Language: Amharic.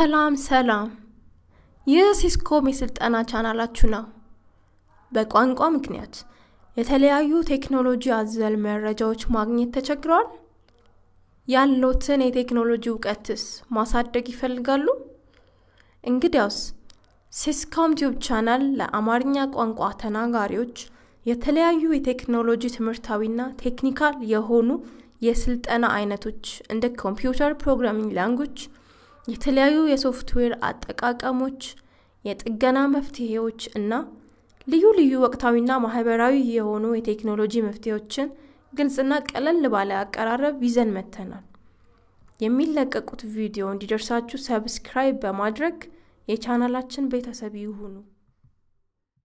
ሰላም ሰላም፣ ይህ ሲስኮም የስልጠና ቻናላችሁ ነው። በቋንቋ ምክንያት የተለያዩ ቴክኖሎጂ አዘል መረጃዎች ማግኘት ተቸግረዋል? ያለዎትን የቴክኖሎጂ እውቀትስ ማሳደግ ይፈልጋሉ? እንግዲያውስ ሲስኮም ቲዩብ ቻናል ለአማርኛ ቋንቋ ተናጋሪዎች የተለያዩ የቴክኖሎጂ ትምህርታዊና ቴክኒካል የሆኑ የስልጠና አይነቶች እንደ ኮምፒውተር ፕሮግራሚንግ ላንጉጅ የተለያዩ የሶፍትዌር አጠቃቀሞች፣ የጥገና መፍትሄዎች እና ልዩ ልዩ ወቅታዊና ማህበራዊ የሆኑ የቴክኖሎጂ መፍትሄዎችን ግልጽና ቀለል ባለ አቀራረብ ይዘን መተናል። የሚለቀቁት ቪዲዮ እንዲደርሳችሁ ሰብስክራይብ በማድረግ የቻናላችን ቤተሰብ ይሁኑ።